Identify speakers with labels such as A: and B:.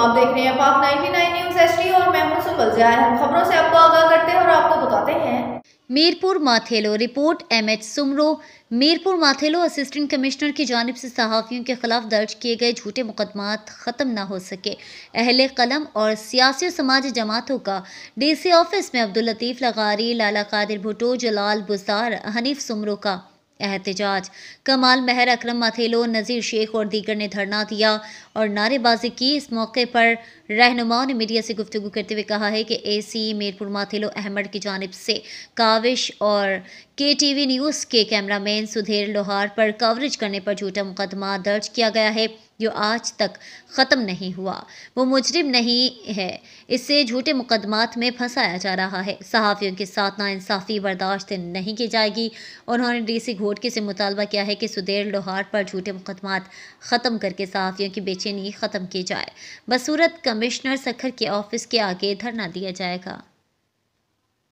A: आप देख रहे हैं पाक 99 न्यूज एचडी और मैं हूं सुमल जयार हम खबरों से आपको आगाह करते हैं और आपको बताते
B: हैं Mirpur Mathelo report MH Soomro Mirpur Mathelo assistant commissioner की जानब से सहाफ़ियों के खिलाफ दर्ज किए गए झूठे मुकदमात ख़त्म ना हो सके अहल कलम और सियासी और समाज जमातों का डीसी ऑफिस में अब्दुल लतीफ़ लगारी लाला कादिर भुटो जलाल बुजार हनीफ सुमरो का एहतजाज कमाल महर अक्रम माथेलो नज़ीर शेख और दीगर ने धरना दिया और नारेबाजी की इस मौके पर रहनुमाओं ने मीडिया से गुफ्तु करते हुए कहा है कि ए सी मीरपुर माथेलो अहमद की जानब से काविश और के टी वी न्यूज़ के कैमरामैन सुधीर लोहार पर कवरेज करने पर झूठा मुकदमा दर्ज किया गया है जो आज तक ख़त्म नहीं हुआ वो मुजरिम नहीं है इससे झूठे मुकदमात में फंसाया जा रहा है सहाफ़ियों के साथ नाानसाफ़ी बर्दाश्त नहीं की जाएगी उन्होंने डी सी घोटके से मुतालबा किया है कि सुधेर लोहार पर झूठे मुकदमात ख़त्म करके सहाफ़ियों की बेचैनी ख़त्म की जाए बसूरत कमिश्नर सखर के ऑफिस के आगे धरना दिया जाएगा